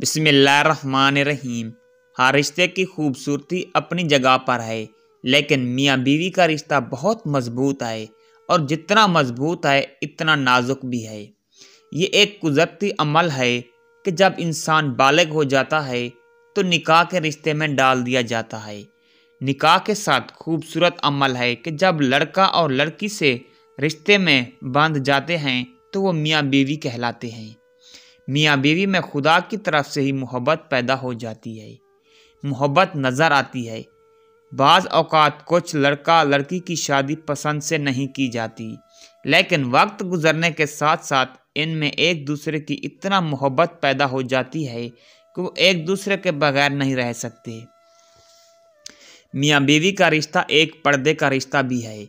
बिसमीम हाँ रिश्ते की खूबसूरती अपनी जगह पर है लेकिन मियाँ बीवी का रिश्ता बहुत मजबूत है और जितना मजबूत है इतना नाजुक भी है ये एक कुदरती अमल है कि जब इंसान बालग हो जाता है तो निकाह के रिश्ते में डाल दिया जाता है निकाह के साथ खूबसूरत अमल है कि जब लड़का और लड़की से रिश्ते में बांध जाते हैं तो वो मियाँ बीवी कहलाते हैं मियाँ बीवी में खुदा की तरफ से ही मोहब्बत पैदा हो जाती है मोहब्बत नज़र आती है बाज़ अवकात कुछ लड़का लड़की की शादी पसंद से नहीं की जाती लेकिन वक्त गुजरने के साथ साथ इनमें एक दूसरे की इतना मोहब्बत पैदा हो जाती है कि वो एक दूसरे के बगैर नहीं रह सकते मियाँ बीवी का रिश्ता एक पर्दे का रिश्ता भी है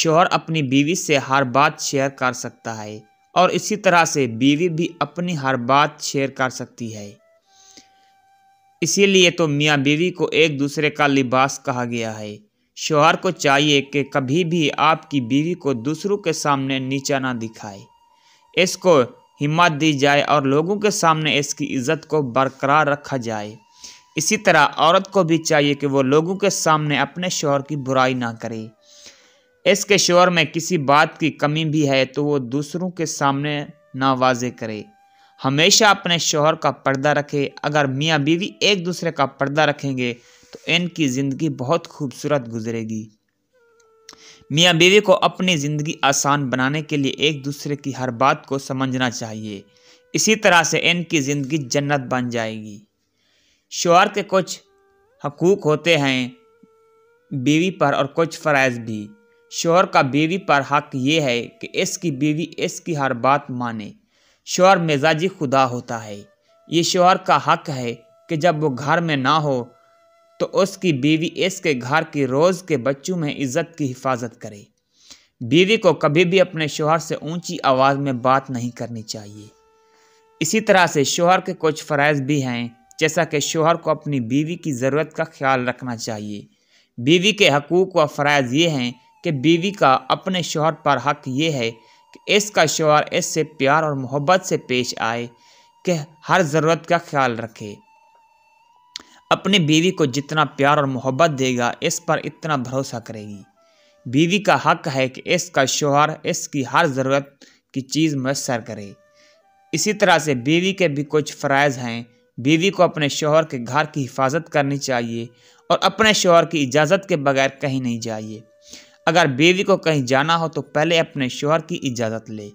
शोहर अपनी बीवी से हर बात शेयर कर सकता है और इसी तरह से बीवी भी अपनी हर बात शेयर कर सकती है इसीलिए तो मियाँ बीवी को एक दूसरे का लिबास कहा गया है शोहर को चाहिए कि कभी भी आपकी बीवी को दूसरों के सामने नीचा ना दिखाए इसको हिम्मत दी जाए और लोगों के सामने इसकी इज्जत को बरकरार रखा जाए इसी तरह औरत को भी चाहिए कि वो लोगों के सामने अपने शोहर की बुराई ना करे इसके शोर में किसी बात की कमी भी है तो वो दूसरों के सामने ना वाजे करे हमेशा अपने शोहर का पर्दा रखे अगर मियाँ बीवी एक दूसरे का पर्दा रखेंगे तो इनकी ज़िंदगी बहुत खूबसूरत गुजरेगी मियाँ बीवी को अपनी ज़िंदगी आसान बनाने के लिए एक दूसरे की हर बात को समझना चाहिए इसी तरह से इनकी ज़िंदगी जन्नत बन जाएगी शोहर के कुछ हकूक़ होते हैं बीवी पर और कुछ फ़रज़ भी शोहर का बीवी पर हक ये है कि इसकी बीवी एस की हर बात माने शोहर मिजाजी खुदा होता है ये शोहर का हक है कि जब वो घर में ना हो तो उसकी बीवी इसके के घर की रोज़ के बच्चों में इज़्ज़त की हिफाजत करे बीवी को कभी भी अपने शोहर से ऊंची आवाज़ में बात नहीं करनी चाहिए इसी तरह से शोहर के कुछ फ़रज़ भी हैं जैसा कि शोहर को अपनी बीवी की ज़रूरत का ख्याल रखना चाहिए बीवी के हकूक़ व फ़रज़ ये हैं कि बीवी का अपने शोहर पर हक ये है कि इसका शोहर इससे प्यार और मोहब्बत से पेश आए कि हर ज़रूरत का ख्याल रखे अपनी बीवी को जितना प्यार और मोहब्बत देगा इस पर इतना भरोसा करेगी बीवी का हक है कि इसका शोहर इसकी हर ज़रूरत की चीज़ मैसर करे इसी तरह से बीवी के भी कुछ फ़रज़ हैं बीवी को अपने शोहर के घर की हिफाजत करनी चाहिए और अपने शोहर की इजाज़त के बगैर कहीं नहीं जाइए अगर बेवी को कहीं जाना हो तो पहले अपने शोहर की इजाज़त ले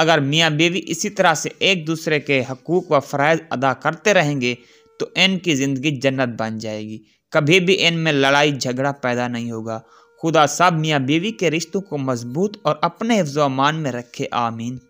अगर मियाँ बीवी इसी तरह से एक दूसरे के हकूक़ व फ़रज़ अदा करते रहेंगे तो इनकी ज़िंदगी जन्नत बन जाएगी कभी भी इन में लड़ाई झगड़ा पैदा नहीं होगा खुदा साहब मियाँ बीवी के रिश्तों को मजबूत और अपने हिफ्ज़ अमान में रखे आमीन